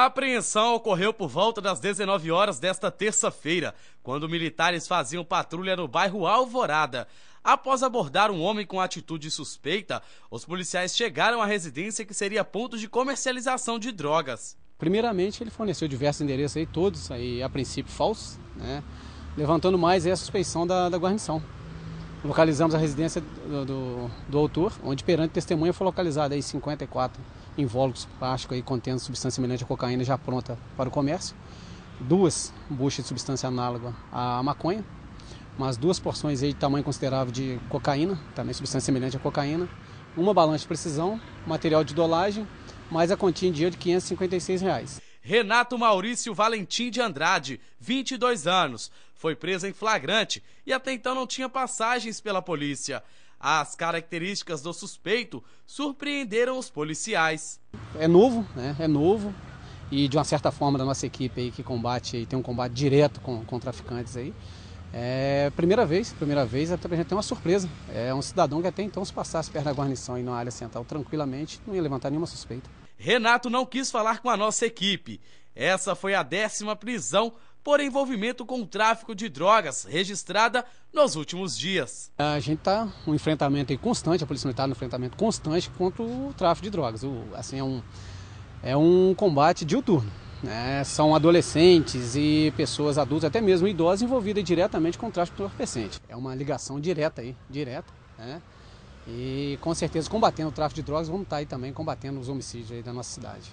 A apreensão ocorreu por volta das 19 horas desta terça-feira, quando militares faziam patrulha no bairro Alvorada. Após abordar um homem com atitude suspeita, os policiais chegaram à residência que seria ponto de comercialização de drogas. Primeiramente, ele forneceu diversos endereços aí, todos aí a princípio falsos, né? levantando mais a suspeição da, da guarnição. Localizamos a residência do, do, do autor, onde perante testemunha foi localizada aí 54 invólucros plásticos aí contendo substância semelhante à cocaína já pronta para o comércio, duas buchas de substância análoga à maconha, mais duas porções aí de tamanho considerável de cocaína, também substância semelhante à cocaína, uma balança de precisão, material de dolagem, mais a quantia em dinheiro de 556 reais. Renato Maurício Valentim de Andrade, 22 anos, foi preso em flagrante e até então não tinha passagens pela polícia. As características do suspeito surpreenderam os policiais. É novo, né? É novo. E de uma certa forma da nossa equipe aí que combate, tem um combate direto com, com traficantes aí. É primeira vez, primeira vez, até a gente tem uma surpresa. É um cidadão que até então se passasse perto da guarnição e na área central tranquilamente, não ia levantar nenhuma suspeita. Renato não quis falar com a nossa equipe essa foi a décima prisão por envolvimento com tráfico de drogas registrada nos últimos dias. A gente está um enfrentamento constante, a Polícia Militar no um enfrentamento constante contra o tráfico de drogas. O, assim, é um, é um combate diuturno. Né? São adolescentes e pessoas adultas, até mesmo idosos, envolvidas diretamente com o tráfico de entorpecente. É uma ligação direta aí, direta, né? E com certeza combatendo o tráfico de drogas, vamos estar tá aí também combatendo os homicídios aí da nossa cidade.